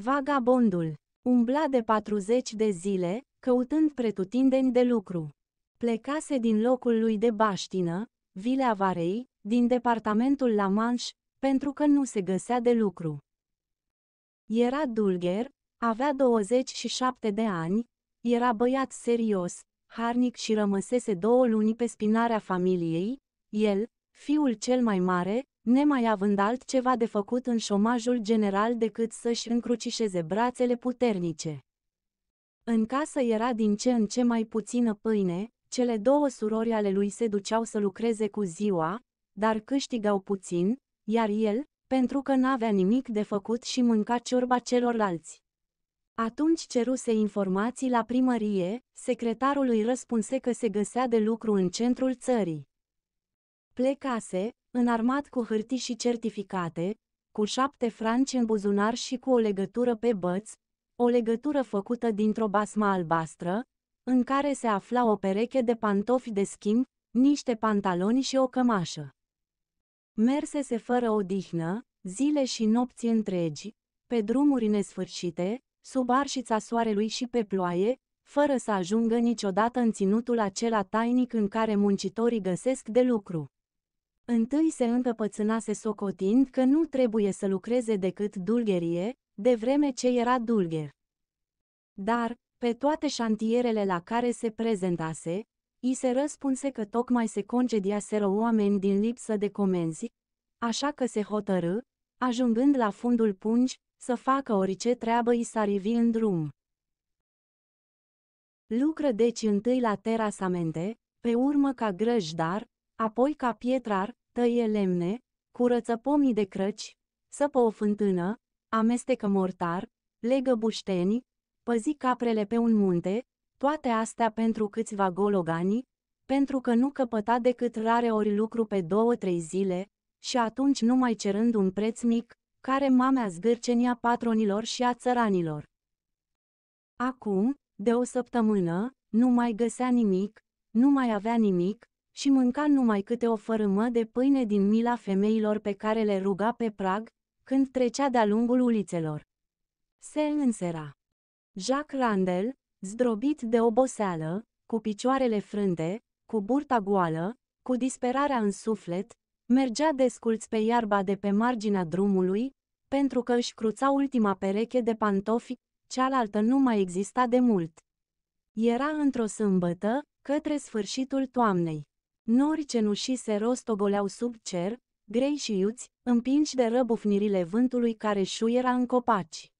Vagabondul umbla de 40 de zile, căutând pretutindeni de lucru. Plecase din locul lui de baștină, vila Varei, din departamentul La Manche, pentru că nu se găsea de lucru. Era dulger, avea 27 de ani, era băiat serios, harnic și rămăsese două luni pe spinarea familiei, el, fiul cel mai mare, nemai având altceva de făcut în șomajul general decât să-și încrucișeze brațele puternice. În casă era din ce în ce mai puțină pâine, cele două surori ale lui se duceau să lucreze cu ziua, dar câștigau puțin, iar el, pentru că n-avea nimic de făcut și mânca ciorba celorlalți. Atunci ceruse informații la primărie, secretarul îi răspunse că se găsea de lucru în centrul țării. Plecase, înarmat cu hârtii și certificate, cu șapte franci în buzunar și cu o legătură pe băț, o legătură făcută dintr-o basma albastră, în care se afla o pereche de pantofi de schimb, niște pantaloni și o cămașă. Mersese fără odihnă, zile și nopți întregi, pe drumuri nesfârșite, sub arșița soarelui și pe ploaie, fără să ajungă niciodată în ținutul acela tainic în care muncitorii găsesc de lucru. Întâi se încăpățânase socotind că nu trebuie să lucreze decât dulgherie, de vreme ce era dulgher. Dar, pe toate șantierele la care se prezentase, i se răspunse că tocmai se concediaseră oameni din lipsă de comenzi, așa că se hotărâ, ajungând la fundul pungi, să facă orice treabă i s-ar în drum. Lucră deci întâi la terasamente, pe urmă ca grăjdar, apoi ca pietrar, tăie lemne, curăță pomii de crăci, săpă o fântână, amestecă mortar, legă bușteni, păzi caprele pe un munte, toate astea pentru câțiva gologani, pentru că nu căpăta decât rare ori lucru pe două-trei zile, și atunci numai cerând un preț mic, care mamea zgârcenia patronilor și a țăranilor. Acum, de o săptămână, nu mai găsea nimic, nu mai avea nimic, și mânca numai câte o fărâmă de pâine din mila femeilor pe care le ruga pe prag, când trecea de-a lungul ulițelor. Se însera. Jacques Randel, zdrobit de oboseală, cu picioarele frânte, cu burta goală, cu disperarea în suflet, mergea desculț pe iarba de pe marginea drumului, pentru că își cruța ultima pereche de pantofi, cealaltă nu mai exista de mult. Era într-o sâmbătă, către sfârșitul toamnei. Nori cenușii se rostogoleau sub cer, grei și iuți, împinși de răbufnirile vântului care șuiera în copaci.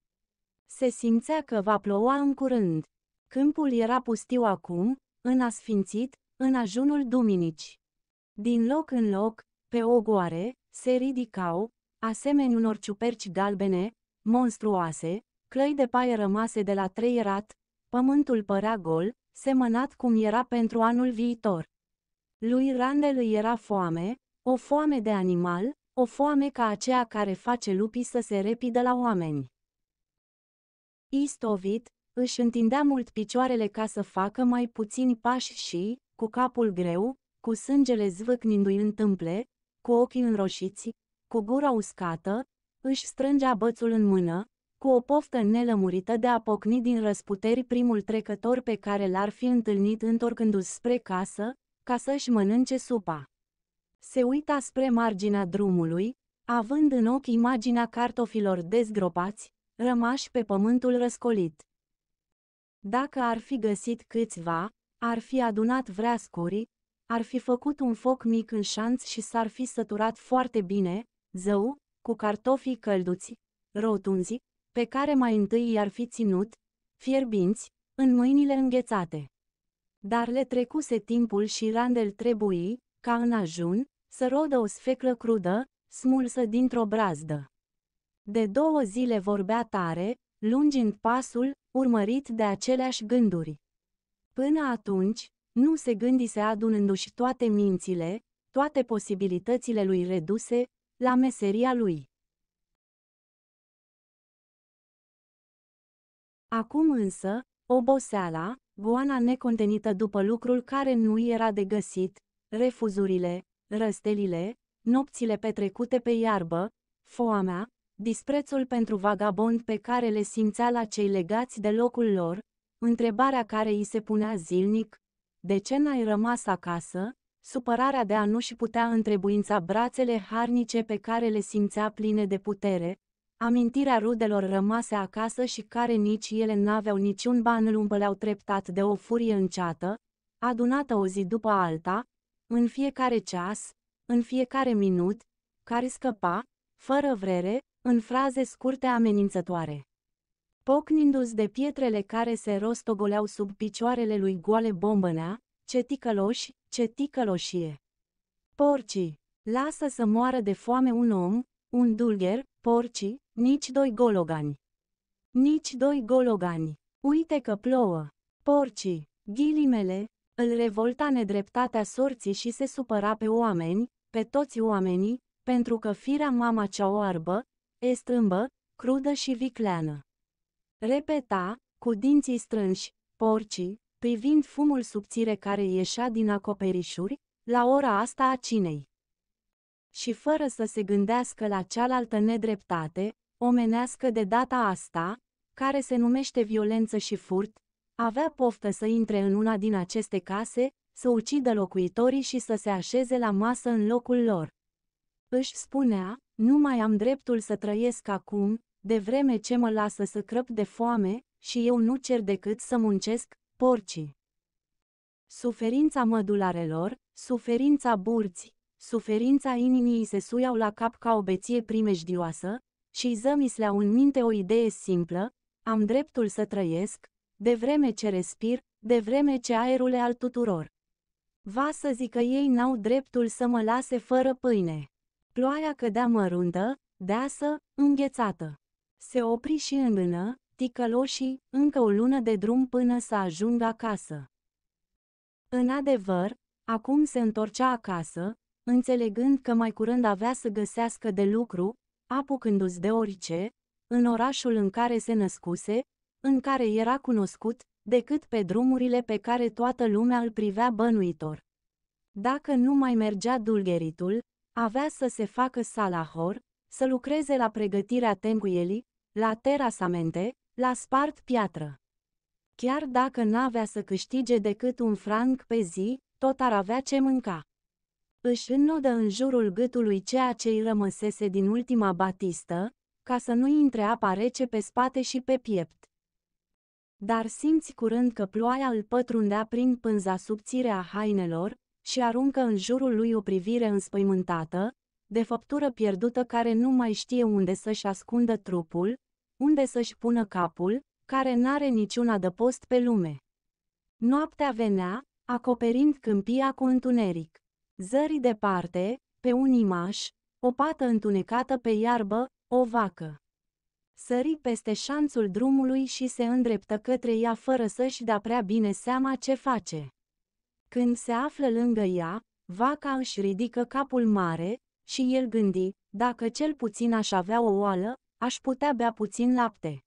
Se simțea că va ploua în curând. Câmpul era pustiu acum, în asfințit, în ajunul duminici. Din loc în loc, pe ogoare, se ridicau, asemeni unor ciuperci galbene, monstruoase, clăi de paie rămase de la trei rat, pământul părea gol, semănat cum era pentru anul viitor. Lui Randel îi era foame, o foame de animal, o foame ca aceea care face lupii să se repidă la oameni. Istovit, își întindea mult picioarele ca să facă mai puțini pași și, cu capul greu, cu sângele zvâcnindu-i în tâmple, cu ochii înroșiți, cu gura uscată, își strângea bățul în mână, cu o poftă nelămurită de a pocni din răsputeri primul trecător pe care l-ar fi întâlnit întorcându-se spre casă, ca să-și mănânce supa. Se uita spre marginea drumului, având în ochi imaginea cartofilor dezgropați, rămași pe pământul răscolit. Dacă ar fi găsit câțiva, ar fi adunat vreascuri, ar fi făcut un foc mic în șanț și s-ar fi săturat foarte bine, zău, cu cartofii călduți, rotunzi, pe care mai întâi i-ar fi ținut, fierbinți, în mâinile înghețate dar le trecuse timpul și Randel trebui, ca în ajun, să rodă o sfeclă crudă, smulsă dintr-o brazdă. De două zile vorbea tare, lungind pasul, urmărit de aceleași gânduri. Până atunci, nu se gândise adunându-și toate mințile, toate posibilitățile lui reduse, la meseria lui. Acum însă, oboseala, boana necontenită după lucrul care nu era de găsit, refuzurile, răstelile, nopțile petrecute pe iarbă, foamea, disprețul pentru vagabond pe care le simțea la cei legați de locul lor, întrebarea care îi se punea zilnic, de ce n-ai rămas acasă, supărarea de a nu-și putea întrebuința brațele harnice pe care le simțea pline de putere, Amintirea rudelor rămase acasă și care nici ele n-aveau niciun ban îl treptat de o furie înceată, adunată o zi după alta, în fiecare ceas, în fiecare minut, care scăpa, fără vrere, în fraze scurte amenințătoare. Pocnindu-ți de pietrele care se rostogoleau sub picioarele lui goale bombănea, ce ticăloși, ce ticăloșie. Porcii, lasă să moară de foame un om, un dulgher, porci, nici doi gologani. Nici doi gologani. Uite că plouă. Porcii, ghilimele, îl revolta nedreptatea sorții și se supăra pe oameni, pe toți oamenii, pentru că firea mama cea oarbă, e strâmbă, crudă și vicleană. Repeta, cu dinții strânși, porcii, privind fumul subțire care ieșea din acoperișuri, la ora asta a cinei și fără să se gândească la cealaltă nedreptate, omenească de data asta, care se numește violență și furt, avea poftă să intre în una din aceste case, să ucidă locuitorii și să se așeze la masă în locul lor. Își spunea, nu mai am dreptul să trăiesc acum, de vreme ce mă lasă să crăp de foame, și eu nu cer decât să muncesc, porcii. Suferința mădularelor, suferința burții, Suferința inimii îi se suiau la cap ca o beție primejdioasă, și zămisleau în minte o idee simplă, am dreptul să trăiesc, de vreme ce respir, de vreme ce aerul e al tuturor. Va să zică ei n-au dreptul să mă lase fără pâine. Ploaia cădea măruntă, deasă, înghețată. Se opri și în rână, ticăloșii, încă o lună de drum până să ajungă acasă. În adevăr, acum se întorcea acasă, înțelegând că mai curând avea să găsească de lucru, apucându-ți de orice, în orașul în care se născuse, în care era cunoscut, decât pe drumurile pe care toată lumea îl privea bănuitor. Dacă nu mai mergea dulgheritul, avea să se facă salahor, să lucreze la pregătirea tenguielii, la terasamente, la spart piatră. Chiar dacă n-avea să câștige decât un franc pe zi, tot ar avea ce mânca. Își înnodă în jurul gâtului ceea ce îi rămăsese din ultima batistă, ca să nu intre apa rece pe spate și pe piept. Dar simți curând că ploaia îl pătrundea prin pânza subțire a hainelor și aruncă în jurul lui o privire înspăimântată, de făptură pierdută care nu mai știe unde să-și ascundă trupul, unde să-și pună capul, care n-are niciun adăpost pe lume. Noaptea venea, acoperind câmpia cu întuneric. Zări departe, pe un imaș, o pată întunecată pe iarbă, o vacă. Sări peste șanțul drumului și se îndreptă către ea fără să-și dea prea bine seama ce face. Când se află lângă ea, vaca își ridică capul mare și el gândi, dacă cel puțin aș avea o oală, aș putea bea puțin lapte.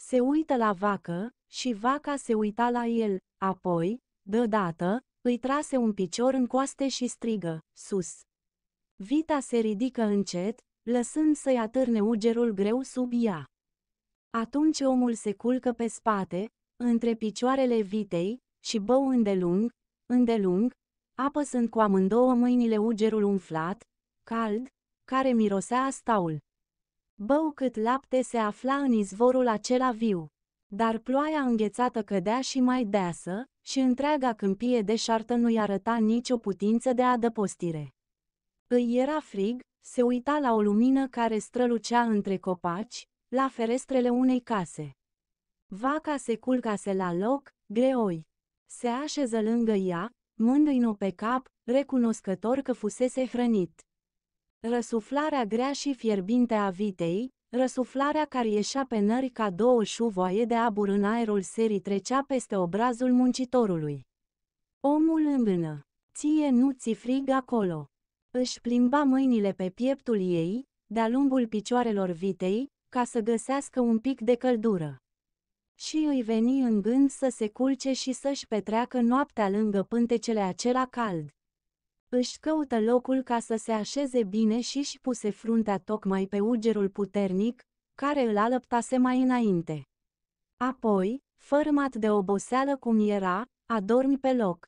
Se uită la vacă și vaca se uita la el, apoi, deodată, îi trase un picior în coaste și strigă, sus. Vita se ridică încet, lăsând să-i atârne ugerul greu sub ea. Atunci omul se culcă pe spate, între picioarele vitei, și bău îndelung, îndelung, apăsând cu amândouă mâinile ugerul umflat, cald, care mirosea staul. Bău cât lapte se afla în izvorul acela viu. Dar ploaia înghețată cădea și mai deasă, și întreaga câmpie deșartă nu-i arăta nicio putință de adăpostire. Îi era frig, se uita la o lumină care strălucea între copaci, la ferestrele unei case. Vaca se culcase la loc, greoi. Se așeză lângă ea, mângâind-o pe cap, recunoscător că fusese hrănit. Răsuflarea grea și fierbinte a vitei, Răsuflarea care ieșea pe nări ca două șuvoaie de abur în aerul serii trecea peste obrazul muncitorului. Omul îmbână. Ție nu ți frig acolo. Își plimba mâinile pe pieptul ei, de-a lungul picioarelor vitei, ca să găsească un pic de căldură. Și îi veni în gând să se culce și să-și petreacă noaptea lângă pântecele acela cald. Își căută locul ca să se așeze bine și își puse fruntea tocmai pe ugerul puternic, care îl alăptase mai înainte. Apoi, fărmat de oboseală cum era, adormi pe loc.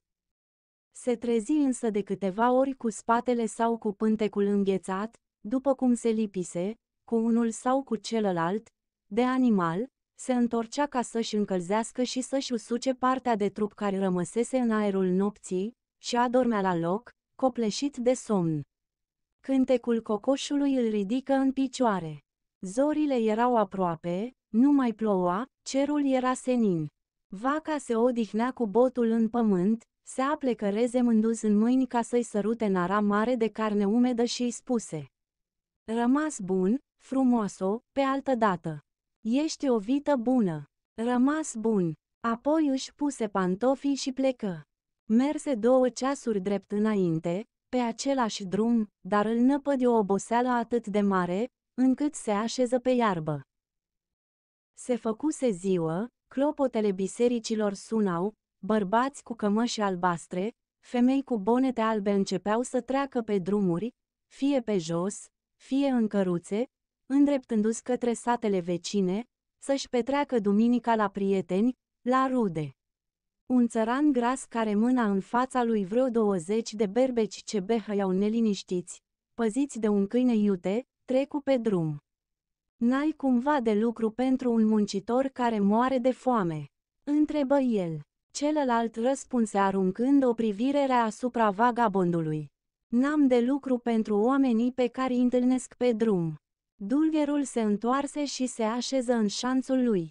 Se trezi însă de câteva ori cu spatele sau cu pântecul înghețat, după cum se lipise, cu unul sau cu celălalt, de animal, se întorcea ca să-și încălzească și să-și usuce partea de trup care rămăsese în aerul nopții, și adormea la loc, copleșit de somn. Cântecul cocoșului îl ridică în picioare. Zorile erau aproape, nu mai ploua, cerul era senin. Vaca se odihnea cu botul în pământ, se aplecă rezemându-s în mâini ca să-i sărute nara mare de carne umedă și îi spuse. Rămas bun, frumoasă, pe altă dată. Ești o vită bună. Rămas bun. Apoi își puse pantofii și plecă. Merse două ceasuri drept înainte, pe același drum, dar îl năpă de o oboseală atât de mare, încât se așeză pe iarbă. Se făcuse ziua, clopotele bisericilor sunau, bărbați cu cămăși albastre, femei cu bonete albe începeau să treacă pe drumuri, fie pe jos, fie în căruțe, îndreptându-se către satele vecine, să-și petreacă duminica la prieteni, la rude. Un țăran gras care mâna în fața lui vreo 20 de berbeci ce behăiau neliniștiți, păziți de un câine iute, trecu pe drum. N-ai cumva de lucru pentru un muncitor care moare de foame? Întrebă el. Celălalt răspunse aruncând o privire rea asupra vagabondului. N-am de lucru pentru oamenii pe care îi întâlnesc pe drum. Dulgherul se întoarse și se așeză în șanțul lui.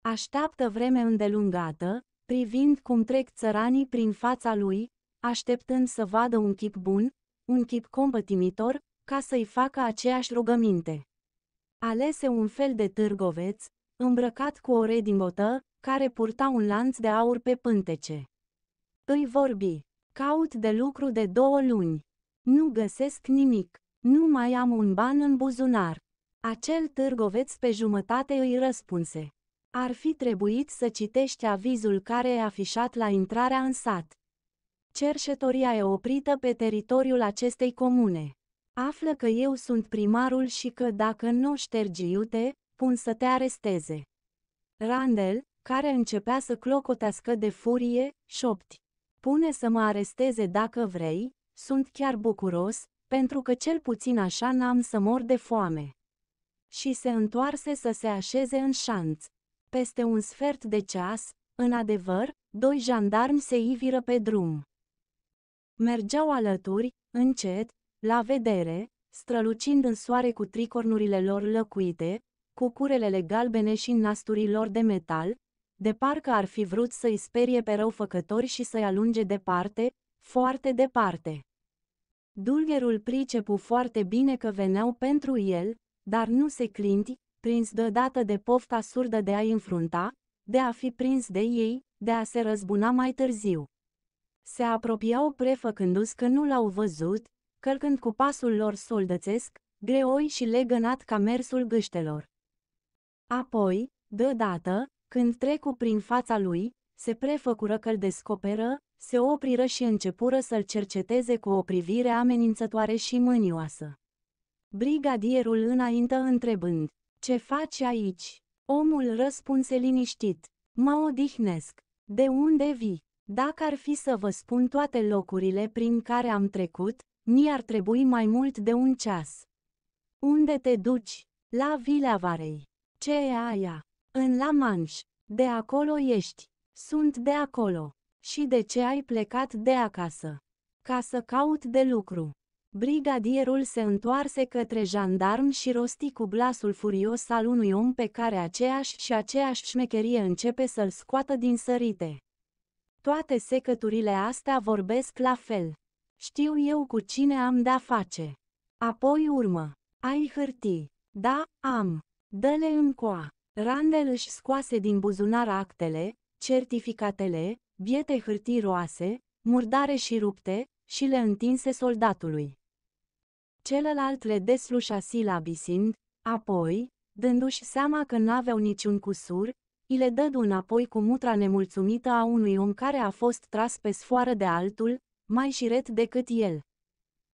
Așteaptă vreme îndelungată, privind cum trec țăranii prin fața lui, așteptând să vadă un chip bun, un chip compătimitor, ca să-i facă aceeași rugăminte. Alese un fel de târgoveț, îmbrăcat cu o redingotă, care purta un lanț de aur pe pântece. Îi vorbi, caut de lucru de două luni. Nu găsesc nimic, nu mai am un ban în buzunar. Acel târgoveț pe jumătate îi răspunse. Ar fi trebuit să citești avizul care e afișat la intrarea în sat. Cerșetoria e oprită pe teritoriul acestei comune. Află că eu sunt primarul și că dacă nu ștergi iute, pun să te aresteze. Randel, care începea să clocotească de furie, șopti. Pune să mă aresteze dacă vrei, sunt chiar bucuros, pentru că cel puțin așa n-am să mor de foame. Și se întoarse să se așeze în șanț. Peste un sfert de ceas, în adevăr, doi jandarmi se iviră pe drum. Mergeau alături, încet, la vedere, strălucind în soare cu tricornurile lor lăcuite, cu curelele galbene și nasturii lor de metal, de parcă ar fi vrut să-i sperie pe răufăcători și să-i alunge departe, foarte departe. Dulgerul pricepu foarte bine că veneau pentru el, dar nu se clinti, prins deodată de pofta surdă de a-i înfrunta, de a fi prins de ei, de a se răzbuna mai târziu. Se apropiau prefăcându-s că nu l-au văzut, călcând cu pasul lor soldățesc, greoi și legănat ca mersul gâștelor. Apoi, deodată, când trecu prin fața lui, se prefăcură că l descoperă, se opriră și începură să-l cerceteze cu o privire amenințătoare și mânioasă. Brigadierul înaintă întrebând, ce faci aici? Omul răspunse liniștit. Mă odihnesc. De unde vii? Dacă ar fi să vă spun toate locurile prin care am trecut, mi ar trebui mai mult de un ceas. Unde te duci? La Vila Varei. Ce e aia? În La Manche. De acolo ești. Sunt de acolo. Și de ce ai plecat de acasă? Ca să caut de lucru. Brigadierul se întoarse către jandarm și rosti cu glasul furios al unui om pe care aceeași și aceeași șmecherie începe să-l scoată din sărite. Toate secăturile astea vorbesc la fel. Știu eu cu cine am de-a face. Apoi urmă. Ai hârtii. Da, am. Dă-le încoa. Randel își scoase din buzunar actele, certificatele, biete hârtii roase, murdare și rupte, și le întinse soldatului celălalt le deslușa silabisind, apoi, dându-și seama că n-aveau niciun cusur, i le dădu înapoi cu mutra nemulțumită a unui om care a fost tras pe sfoară de altul, mai șiret decât el.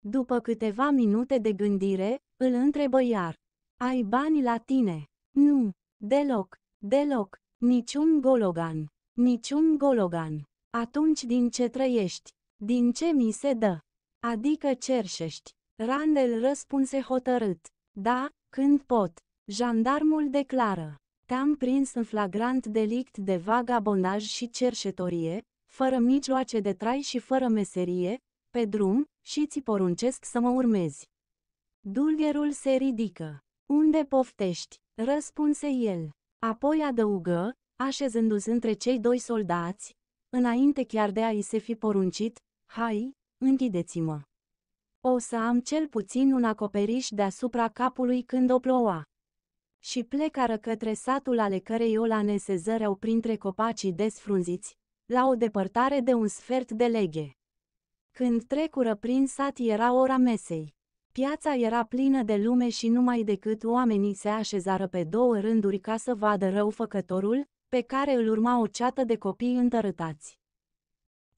După câteva minute de gândire, îl întrebă iar. Ai bani la tine? Nu, deloc, deloc, niciun gologan, niciun gologan. Atunci din ce trăiești? Din ce mi se dă? Adică cerșești. Randel răspunse hotărât. Da, când pot. Jandarmul declară. Te-am prins în flagrant delict de vagabondaj și cerșetorie, fără mijloace de trai și fără meserie, pe drum, și ți poruncesc să mă urmezi. Dulgherul se ridică. Unde poftești? răspunse el. Apoi adăugă, așezându-se între cei doi soldați, înainte chiar de a-i se fi poruncit, hai, închideți-mă. O să am cel puțin un acoperiș deasupra capului când o ploua. Și plecară către satul ale cărei olane se zăreau printre copacii desfrunziți, la o depărtare de un sfert de leghe. Când trecură prin sat era ora mesei. Piața era plină de lume și numai decât oamenii se așezară pe două rânduri ca să vadă răufăcătorul, pe care îl urma o ceată de copii întărâtați.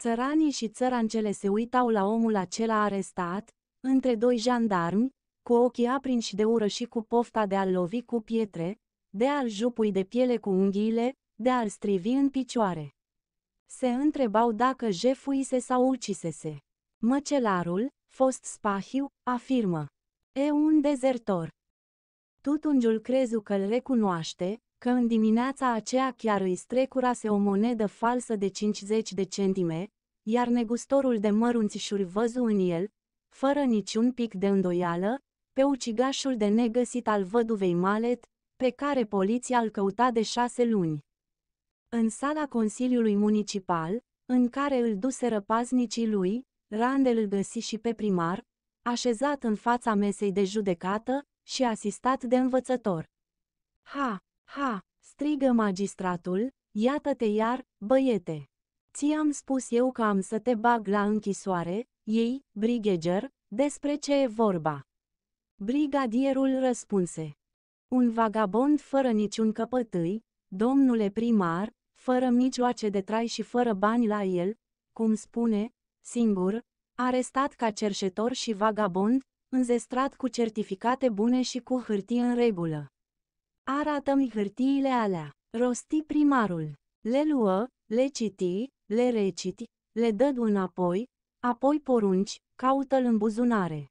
Țăranii și țărancele se uitau la omul acela arestat, între doi jandarmi, cu ochii aprinși de ură și cu pofta de a lovi cu pietre, de a-l jupui de piele cu unghiile, de a-l strivi în picioare. Se întrebau dacă jefuise sau ucisese. Măcelarul, fost spahiu, afirmă. E un dezertor. Tutungiul crezu că l recunoaște, că în dimineața aceea chiar îi strecurase o monedă falsă de 50 de centime, iar negustorul de mărunțișuri văzu în el, fără niciun pic de îndoială, pe ucigașul de negăsit al văduvei Malet, pe care poliția îl căuta de șase luni. În sala Consiliului Municipal, în care îl duseră paznicii lui, Randel îl găsi și pe primar, așezat în fața mesei de judecată și asistat de învățător. Ha! Ha! strigă magistratul, iată-te iar, băiete! Ți-am spus eu că am să te bag la închisoare, ei, brigager, despre ce e vorba? Brigadierul răspunse. Un vagabond fără niciun căpătâi, domnule primar, fără mijloace de trai și fără bani la el, cum spune, singur, arestat ca cerșetor și vagabond, înzestrat cu certificate bune și cu hârtie în regulă. Arată-mi hârtiile alea, rosti primarul. Le luă, le citi, le reciti, le dădu înapoi, apoi porunci, caută-l în buzunare.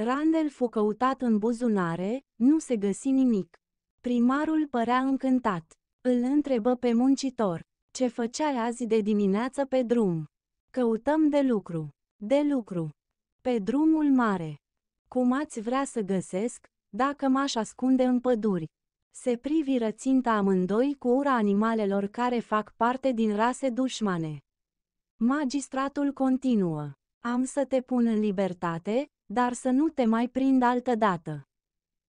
Randel fu căutat în buzunare, nu se găsi nimic. Primarul părea încântat. Îl întrebă pe muncitor, ce făcea azi de dimineață pe drum? Căutăm de lucru, de lucru, pe drumul mare. Cum ați vrea să găsesc, dacă m-aș ascunde în păduri? Se priviră ținta amândoi cu ura animalelor care fac parte din rase dușmane. Magistratul continuă. Am să te pun în libertate, dar să nu te mai prind altă dată.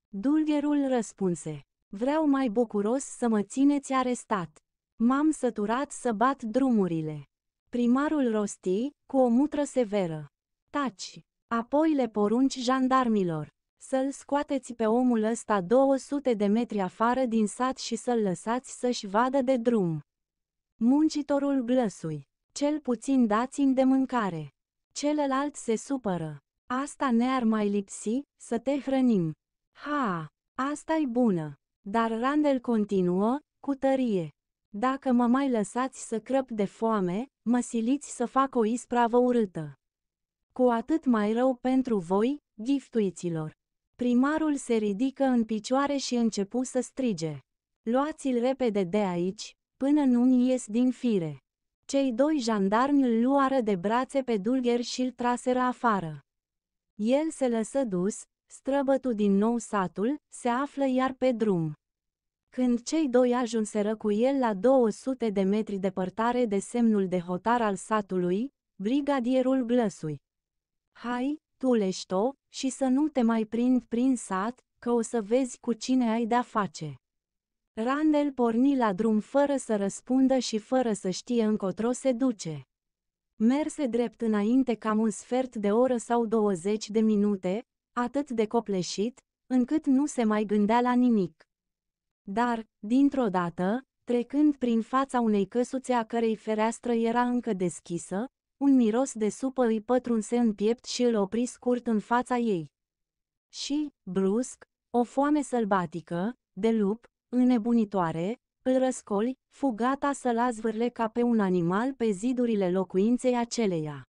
Dulgerul răspunse. Vreau mai bucuros să mă țineți arestat. M-am săturat să bat drumurile. Primarul rosti, cu o mutră severă. Taci! Apoi le porunci jandarmilor să-l scoateți pe omul ăsta 200 de metri afară din sat și să-l lăsați să-și vadă de drum. Muncitorul glăsui. Cel puțin dați-mi de mâncare. Celălalt se supără. Asta ne-ar mai lipsi, să te hrănim. Ha, asta e bună. Dar Randel continuă, cu tărie. Dacă mă mai lăsați să crăp de foame, mă siliți să fac o ispravă urâtă. Cu atât mai rău pentru voi, giftuiților. Primarul se ridică în picioare și începu să strige. Luați-l repede de aici, până nu-mi ies din fire. Cei doi jandarmi îl luară de brațe pe dulgher și îl traseră afară. El se lăsă dus, străbătu din nou satul, se află iar pe drum. Când cei doi ajunseră cu el la 200 de metri depărtare de semnul de hotar al satului, brigadierul glăsui. Hai, Tuleșto, și să nu te mai prind prin sat, că o să vezi cu cine ai de-a face. Randel porni la drum fără să răspundă și fără să știe încotro se duce. Merse drept înainte cam un sfert de oră sau 20 de minute, atât de copleșit, încât nu se mai gândea la nimic. Dar, dintr-o dată, trecând prin fața unei căsuțe a cărei fereastră era încă deschisă, un miros de supă îi pătrunse în piept și îl opri scurt în fața ei. Și, brusc, o foame sălbatică, de lup, înnebunitoare, îl răscoli, fugata să-l azvârle ca pe un animal pe zidurile locuinței aceleia.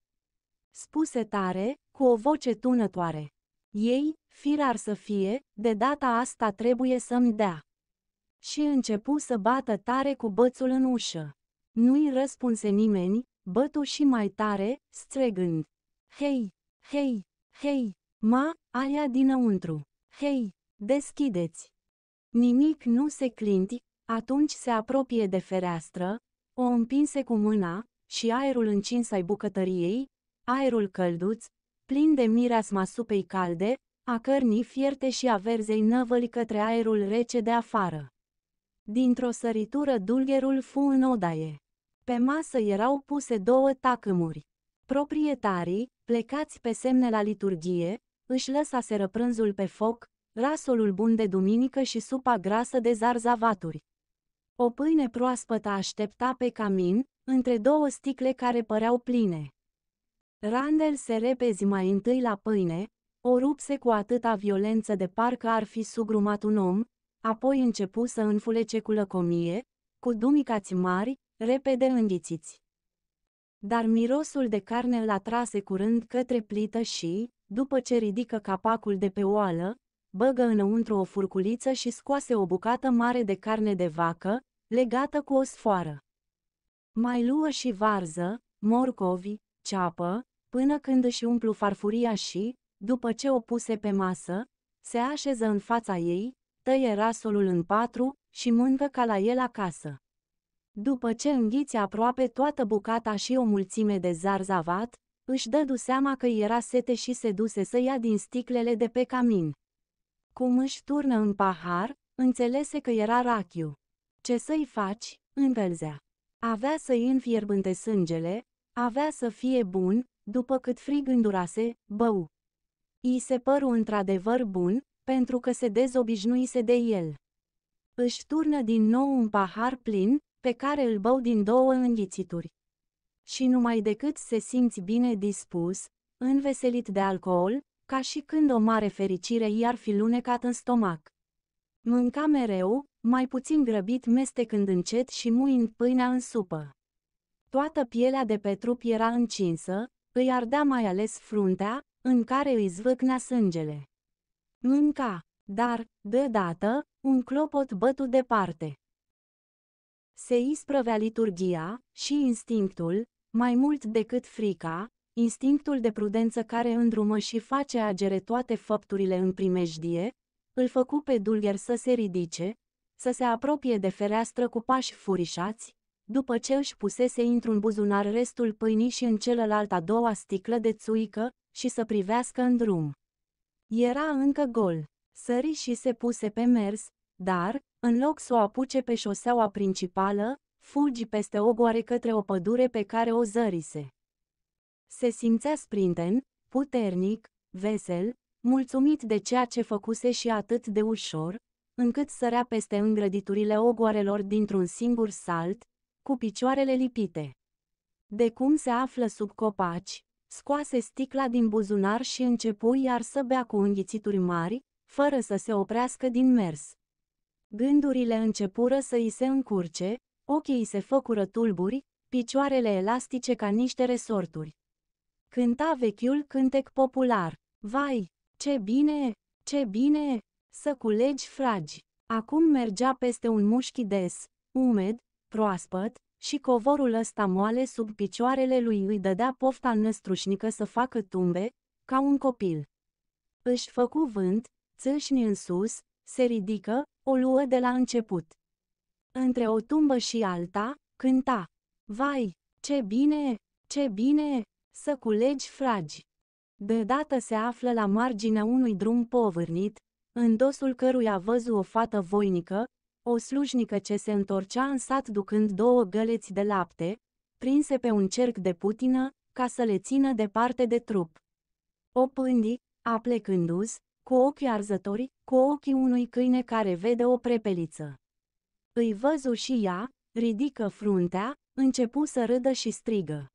Spuse tare, cu o voce tunătoare. Ei, firar să fie, de data asta trebuie să-mi dea. Și începu să bată tare cu bățul în ușă. Nu-i răspunse nimeni, bătu și mai tare, stregând. Hei, hei, hei, ma, aia dinăuntru, hei, deschideți! Nimic nu se clinti, atunci se apropie de fereastră, o împinse cu mâna, și aerul încins ai bucătăriei, aerul călduț, plin de mireasma supei calde, a cărnii fierte și a verzei năvăli către aerul rece de afară. Dintr-o săritură dulgherul fu în odaie. Pe masă erau puse două tacâmuri. Proprietarii, plecați pe semne la liturghie, își lăsaseră prânzul pe foc, rasolul bun de duminică și supa grasă de zarzavaturi. O pâine proaspătă aștepta pe camin, între două sticle care păreau pline. Randel se repezi mai întâi la pâine, o rupse cu atâta violență de parcă ar fi sugrumat un om, apoi începu să înfulece cu lăcomie, cu dumicați mari, repede înghițiți. Dar mirosul de carne l-a trase curând către plită și, după ce ridică capacul de pe oală, băgă înăuntru o furculiță și scoase o bucată mare de carne de vacă, legată cu o sfoară. Mai luă și varză, morcovi, ceapă, până când își umplu farfuria și, după ce o puse pe masă, se așeză în fața ei, tăie rasolul în patru și mâncă ca la el acasă. După ce înghiți aproape toată bucata și o mulțime de zarzavat, își dădu seama că era sete și se duse să ia din sticlele de pe camin. Cum își turnă în pahar, înțelese că era rachiu. Ce să-i faci, învelzea. Avea să-i înfierbânte sângele, avea să fie bun, după cât frig îndurase, bău. I se păru într-adevăr bun, pentru că se dezobișnuise de el. Își turnă din nou un pahar plin, pe care îl bău din două înghițituri. Și numai decât se simți bine dispus, înveselit de alcool, ca și când o mare fericire i-ar fi lunecat în stomac. Mânca mereu, mai puțin grăbit mestecând încet și muind pâinea în supă. Toată pielea de pe trup era încinsă, îi ardea mai ales fruntea, în care îi zvâcnea sângele. Mânca, dar, deodată, un clopot bătu departe se isprăvea liturgia și instinctul, mai mult decât frica, instinctul de prudență care îndrumă și face agere toate făpturile în primejdie, îl făcu pe Dulger să se ridice, să se apropie de fereastră cu pași furișați, după ce își pusese într-un buzunar restul pâinii și în celălalt a doua sticlă de țuică, și să privească în drum. Era încă gol, sări și se puse pe mers, dar, în loc să o apuce pe șoseaua principală, fugi peste ogoare către o pădure pe care o zărise. Se simțea sprinten, puternic, vesel, mulțumit de ceea ce făcuse și atât de ușor, încât sărea peste îngrăditurile ogoarelor dintr-un singur salt, cu picioarele lipite. De cum se află sub copaci, scoase sticla din buzunar și începu iar să bea cu înghițituri mari, fără să se oprească din mers. Gândurile începură să îi se încurce, ochii se făcură tulburi, picioarele elastice ca niște resorturi. Cânta vechiul cântec popular. Vai, ce bine, ce bine, să culegi fragi. Acum mergea peste un mușchi des, umed, proaspăt, și covorul ăsta moale sub picioarele lui îi dădea pofta năstrușnică să facă tumbe, ca un copil. Își făcu vânt, țâșni în sus, se ridică, o luă de la început. Între o tumbă și alta, cânta. Vai, ce bine, ce bine, să culegi fragi. dată se află la marginea unui drum povârnit, în dosul căruia văzu o fată voinică, o slujnică ce se întorcea în sat ducând două găleți de lapte, prinse pe un cerc de putină, ca să le țină departe de trup. O pândi, aplecându-s, cu ochii arzători, cu ochii unui câine care vede o prepeliță. Îi văzu și ea, ridică fruntea, începu să râdă și strigă.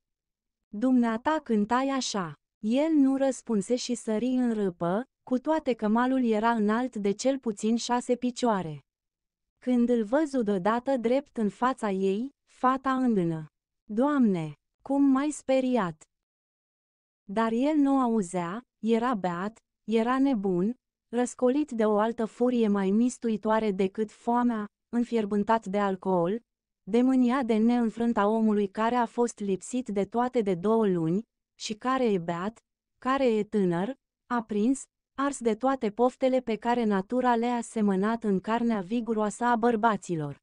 Dumneata cântai așa. El nu răspunse și sări în râpă, cu toate că malul era înalt de cel puțin șase picioare. Când îl văzu deodată drept în fața ei, fata îndână. Doamne, cum mai speriat! Dar el nu auzea, era beat, era nebun, răscolit de o altă furie mai mistuitoare decât foamea, înfierbântat de alcool, de mânia de neînfrânta omului care a fost lipsit de toate de două luni, și care e beat, care e tânăr, aprins, ars de toate poftele pe care natura le-a semănat în carnea viguroasă a bărbaților.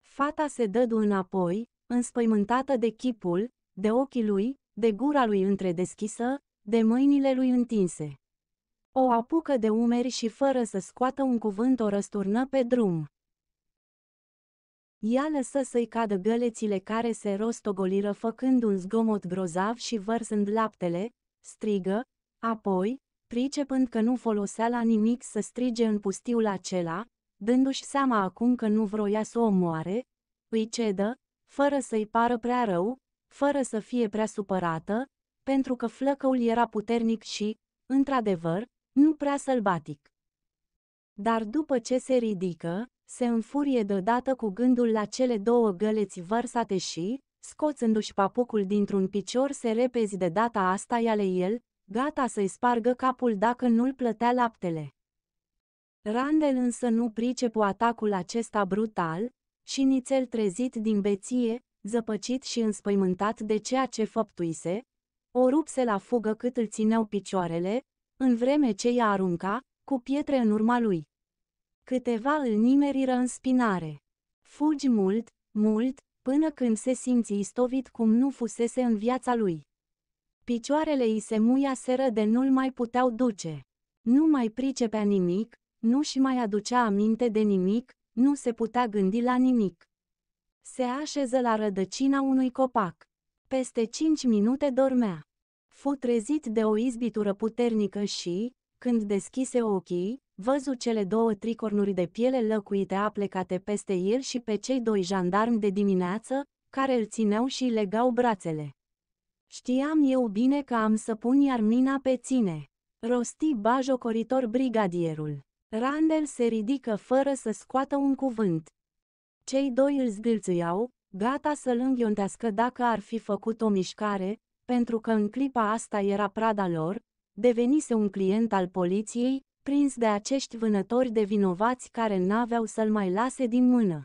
Fata se dădu înapoi, înspăimântată de chipul, de ochii lui, de gura lui întredeschisă, de mâinile lui întinse o apucă de umeri și fără să scoată un cuvânt o răsturnă pe drum. Ea lăsă să-i cadă gălețile care se rostogoliră făcând un zgomot grozav și vărsând laptele, strigă, apoi, pricepând că nu folosea la nimic să strige în pustiul acela, dându-și seama acum că nu vroia să o moare, îi cedă, fără să-i pară prea rău, fără să fie prea supărată, pentru că flăcăul era puternic și, într-adevăr, nu prea sălbatic. Dar după ce se ridică, se înfurie deodată cu gândul la cele două găleți vărsate și, scoțându-și papucul dintr-un picior se repezi de data asta iale el, gata să-i spargă capul dacă nu-l plătea laptele. Randel însă nu pricepu atacul acesta brutal, și nițel trezit din beție, zăpăcit și înspăimântat de ceea ce făptuise, o rupse la fugă cât îl țineau picioarele, în vreme ce ea arunca, cu pietre în urma lui. Câteva îl nimeriră în spinare. Fugi mult, mult, până când se simți istovit cum nu fusese în viața lui. Picioarele îi se muia seră de nu-l mai puteau duce. Nu mai pricepea nimic, nu-și mai aducea aminte de nimic, nu se putea gândi la nimic. Se așeză la rădăcina unui copac. Peste cinci minute dormea fu trezit de o izbitură puternică și, când deschise ochii, văzu cele două tricornuri de piele lăcuite aplecate peste el și pe cei doi jandarmi de dimineață, care îl țineau și legau brațele. Știam eu bine că am să pun iar mina pe ține. Rosti bajocoritor brigadierul. Randel se ridică fără să scoată un cuvânt. Cei doi îl zgâlțuiau, gata să-l înghiontească dacă ar fi făcut o mișcare, pentru că în clipa asta era prada lor, devenise un client al poliției, prins de acești vânători de vinovați care n-aveau să-l mai lase din mână.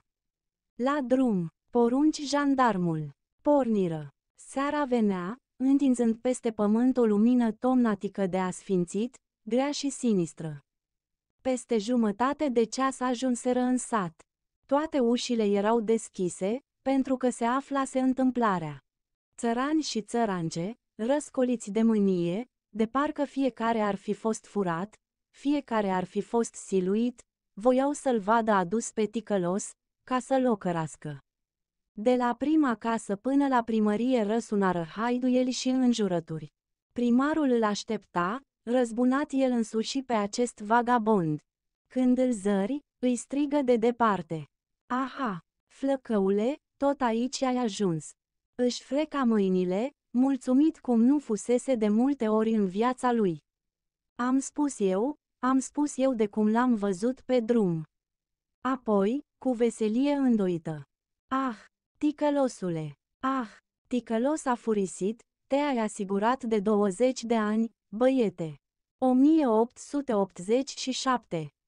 La drum, porunci jandarmul, porniră. Seara venea, întinzând peste pământ o lumină tomnatică de asfințit, grea și sinistră. Peste jumătate de ceas ajunseră în sat. Toate ușile erau deschise, pentru că se aflase întâmplarea. Țărani și țărance, răscoliți de mânie, de parcă fiecare ar fi fost furat, fiecare ar fi fost siluit, voiau să-l vadă adus pe ticălos, ca să-l ocărască. De la prima casă până la primărie răsunară haiduieli și înjurături. Primarul îl aștepta, răzbunat el însuși pe acest vagabond. Când îl zări, îi strigă de departe. Aha, flăcăule, tot aici ai ajuns. Își freca mâinile, mulțumit cum nu fusese de multe ori în viața lui. Am spus eu, am spus eu de cum l-am văzut pe drum. Apoi, cu veselie îndoită. Ah, ticălosule! Ah, ticălos a furisit, te-ai asigurat de 20 de ani, băiete! 1887